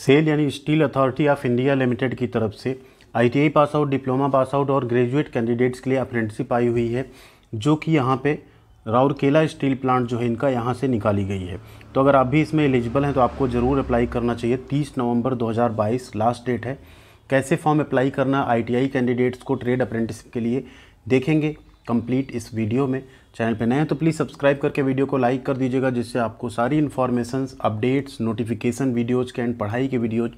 cell यानी steel authority of India limited की तरफ से ITI pass out diploma pass out और ग्रेजुएट कैंडिडेट्स के लिए अप्रेंटिसिप आई हुई है जो कि यहाँ पे राउरकेला स्टील प्लांट जो है इनका यहाँ से निकाली गई है तो अगर आप भी इसमें एलिजिबल हैं तो आपको ज़रूर अप्लाई करना चाहिए 30 नवंबर 2022 लास्ट डेट है कैसे फॉर्म अप्लाई करना आईटीआई कैंडिडेट्स को ट्रेड अप्रेंटिसिप के लिए देखेंगे कंप्लीट इस वीडियो में चैनल पे नए हैं तो प्लीज़ सब्सक्राइब करके वीडियो को लाइक कर दीजिएगा जिससे आपको सारी इन्फॉर्मेशन अपडेट्स नोटिफिकेशन वीडियोज़ के एंड पढ़ाई के वीडियोज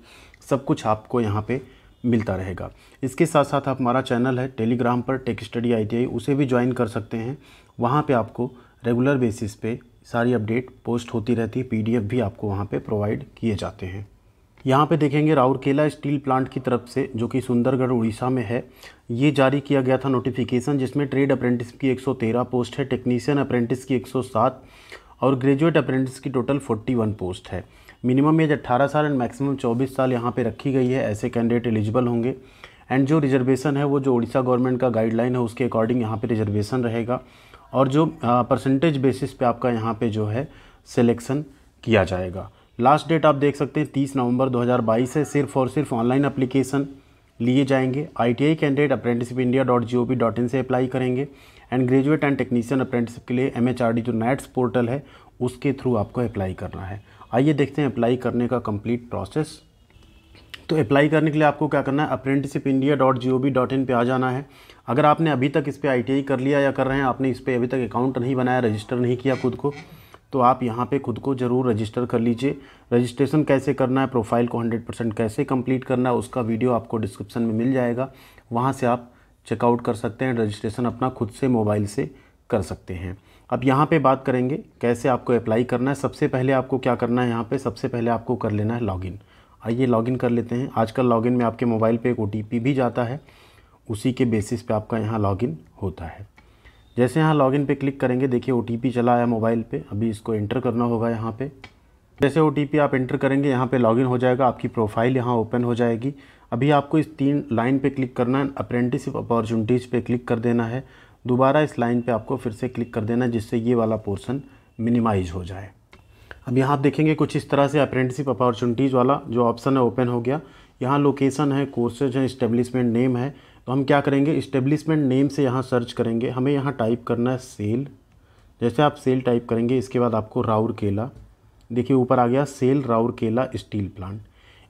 सब कुछ आपको यहाँ पे मिलता रहेगा इसके साथ साथ आप हमारा चैनल है टेलीग्राम पर टेक स्टडी आई उसे भी ज्वाइन कर सकते हैं वहाँ पर आपको रेगुलर बेसिस पे सारी अपडेट पोस्ट होती रहती है पी भी आपको वहाँ पर प्रोवाइड किए जाते हैं यहाँ पे देखेंगे राउरकेला स्टील प्लांट की तरफ से जो कि सुंदरगढ़ उड़ीसा में है ये जारी किया गया था नोटिफिकेशन जिसमें ट्रेड अप्रेंटिस की 113 पोस्ट है टेक्नीशियन अप्रेंटिस की 107 और ग्रेजुएट अप्रेंटिस की टोटल 41 पोस्ट है मिनिमम एज 18 साल एंड मैक्सिमम 24 साल यहाँ पे रखी गई है ऐसे कैंडिडेट एलिजिबल होंगे एंड जो रिजर्वेशन है वो जो उड़ीसा गवर्नमेंट का गाइडलाइन है उसके अकॉर्डिंग यहाँ पर रिजर्वेशन रहेगा और जो परसेंटेज बेसिस पे आपका यहाँ पे जो है सिलेक्शन किया जाएगा लास्ट डेट आप देख सकते हैं तीस नवंबर 2022 है सिर्फ और सिर्फ ऑनलाइन अप्लीकेशन लिए जाएंगे ITI candidate apprenticeship India dot G O P dot in से अप्लाई करेंगे and graduate and technician apprenticeship के लिए एम एच आर डी जो नेट्स पोर्टल है उसके थ्रू आपको अप्लाई करना है आइए देखते हैं अप्लाई करने का कम्प्लीट प्रोसेस तो अप्लाई करने के लिए आपको क्या करना है apprenticeship India dot G O B dot in पर आ जाना है अगर आपने अभी तक इस पर आई टी आई कर लिया या कर रहे हैं आपने इस पर अभी तक अकाउंट नहीं बनाया रजिस्टर नहीं किया खुद को तो आप यहाँ पे खुद को ज़रूर रजिस्टर कर लीजिए रजिस्ट्रेशन कैसे करना है प्रोफाइल को 100 परसेंट कैसे कंप्लीट करना है उसका वीडियो आपको डिस्क्रिप्शन में मिल जाएगा वहाँ से आप चेकआउट कर सकते हैं रजिस्ट्रेशन अपना खुद से मोबाइल से कर सकते हैं अब यहाँ पर बात करेंगे कैसे आपको अप्लाई करना है सबसे पहले आपको क्या करना है यहाँ पर सबसे पहले आपको कर लेना है लॉगिन आइए लॉगिन कर लेते हैं आजकल लॉगिन में आपके मोबाइल पे एक ओ भी जाता है उसी के बेसिस पे आपका यहाँ लॉगिन होता है जैसे यहाँ लॉगिन पे क्लिक करेंगे देखिए ओ चला आया मोबाइल पे अभी इसको एंटर करना होगा यहाँ पे जैसे ओ आप एंटर करेंगे यहाँ पे लॉगिन हो जाएगा आपकी प्रोफाइल यहाँ ओपन हो जाएगी अभी आपको इस तीन लाइन पे क्लिक करना है अप्रेंटिसिप अपॉर्चुनिटीज़ पे क्लिक कर देना है दोबारा इस लाइन पर आपको फिर से क्लिक कर देना है जिससे ये वाला पोर्सन मिनिमाइज हो जाए अब यहाँ आप देखेंगे कुछ इस तरह से अप्रेंटिसिप अपॉर्चुनिटीज़ वाला जो ऑप्शन है ओपन हो गया यहाँ लोकेशन है कोर्सेज है इस्टेब्लिशमेंट नेम है तो हम क्या करेंगे इस्टेब्लिशमेंट नेम से यहाँ सर्च करेंगे हमें यहाँ टाइप करना है सेल जैसे आप सेल टाइप करेंगे इसके बाद आपको राउर केला देखिए ऊपर आ गया सेल राउर केला स्टील प्लांट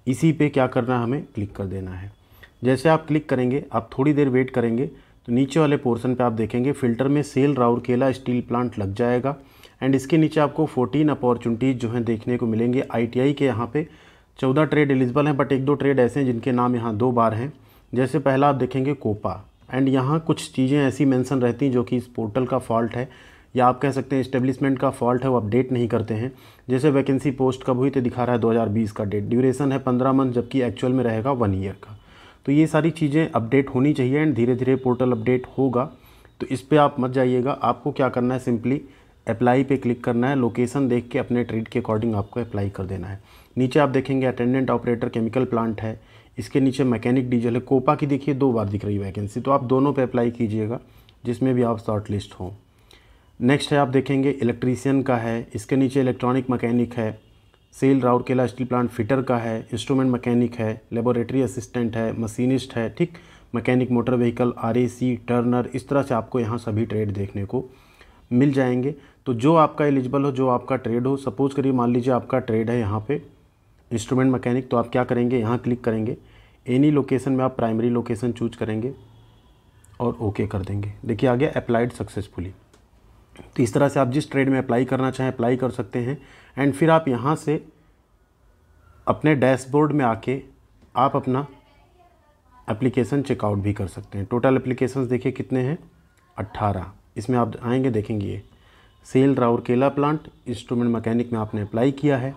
इसी पे क्या करना है हमें क्लिक कर देना है जैसे आप क्लिक करेंगे आप थोड़ी देर वेट करेंगे तो नीचे वाले पोर्शन पे आप देखेंगे फ़िल्टर में सेल राउर केला स्टील प्लांट लग जाएगा एंड इसके नीचे आपको 14 अपॉर्चुनिटीज़ जो हैं देखने को मिलेंगे आईटीआई के यहाँ पे 14 ट्रेड एलिजिबल हैं बट एक दो ट्रेड ऐसे हैं जिनके नाम यहाँ दो बार हैं जैसे पहला आप देखेंगे कोपा एंड यहाँ कुछ चीज़ें ऐसी मेंशन रहती हैं जो कि इस पोर्टल का फॉल्ट है या आप कह सकते हैं इस्टेब्लिशमेंट का फॉल्ट है वो अपडेट नहीं करते हैं जैसे वैकेंसी पोस्ट कब हुई तो दिखा रहा है 2020 का डेट ड्यूरेशन है 15 मंथ जबकि एक्चुअल में रहेगा वन ईयर का तो ये सारी चीज़ें अपडेट होनी चाहिए एंड धीरे धीरे पोर्टल अपडेट होगा तो इस पर आप मत जाइएगा आपको क्या करना है सिंपली अप्लाई पे क्लिक करना है लोकेशन देख के अपने ट्रेड के अकॉर्डिंग आपको अप्लाई कर देना है नीचे आप देखेंगे अटेंडेंट ऑपरेटर केमिकल प्लांट है इसके नीचे मैकेनिक डीजल है कोपा की देखिए दो बार दिख रही है वैकेंसी तो आप दोनों पे अप्लाई कीजिएगा जिसमें भी आप शॉर्ट लिस्ट हों नेक्स्ट है आप देखेंगे इलेक्ट्रीसियन का है इसके नीचे इलेक्ट्रॉनिक मैकेनिक है SAIL Rourkela steel plant fitter का है इंस्ट्रूमेंट मैकेनिक है लेबोरेटरी असिस्टेंट है मशीनिस्ट है ठीक mechanic motor vehicle or turner इस तरह से आपको यहाँ सभी ट्रेड देखने को मिल जाएंगे तो जो आपका एलिजिबल हो जो आपका ट्रेड हो सपोज़ करिए मान लीजिए आपका ट्रेड है यहाँ पे इंस्ट्रूमेंट मैकेनिक तो आप क्या करेंगे यहाँ क्लिक करेंगे एनी लोकेशन में आप प्राइमरी लोकेशन चूज करेंगे और ओके okay कर देंगे देखिए आ गया अप्लाइड सक्सेसफुली तो इस तरह से आप जिस ट्रेड में अप्लाई करना चाहें अप्लाई कर सकते हैं एंड फिर आप यहाँ से अपने डैशबोर्ड में आके आप अपना एप्लीकेशन चेकआउट भी कर सकते हैं टोटल एप्लीकेशंस देखिए कितने हैं अट्ठारह इसमें आप आएंगे देखेंगे ये SAIL Rourkela plant instrument mechanic में आपने अप्लाई किया है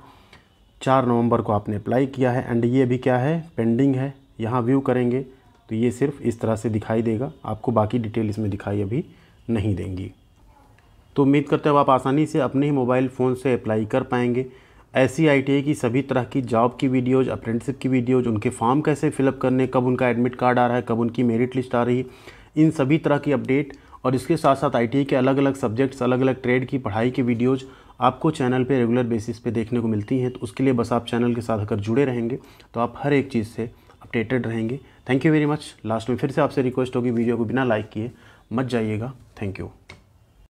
चार नवंबर को आपने अप्लाई किया है एंड ये अभी क्या है पेंडिंग है यहाँ व्यू करेंगे तो ये सिर्फ इस तरह से दिखाई देगा आपको बाकी डिटेल इसमें दिखाई अभी नहीं देंगी तो उम्मीद करते हो आप आसानी से अपने ही मोबाइल फ़ोन से अप्लाई कर पाएंगे ऐसी आई की सभी तरह की जॉब की वीडियोज़ अप्रेंटिसिप की वीडियोज़ उनके फॉर्म कैसे फिलअप करने कब उनका एडमिट कार्ड आ रहा है कब उनकी मेरिट लिस्ट आ रही है इन सभी तरह की अपडेट और इसके साथ साथ आई के अलग अलग सब्जेक्ट्स अलग अलग ट्रेड की पढ़ाई की वीडियोज़ आपको चैनल पे रेगुलर बेसिस पे देखने को मिलती हैं तो उसके लिए बस आप चैनल के साथ अगर जुड़े रहेंगे तो आप हर एक चीज़ से अपडेटेड रहेंगे thank you very much last में फिर से आपसे रिक्वेस्ट होगी वीडियो को बिना लाइक किए मत जाइएगा थैंक यू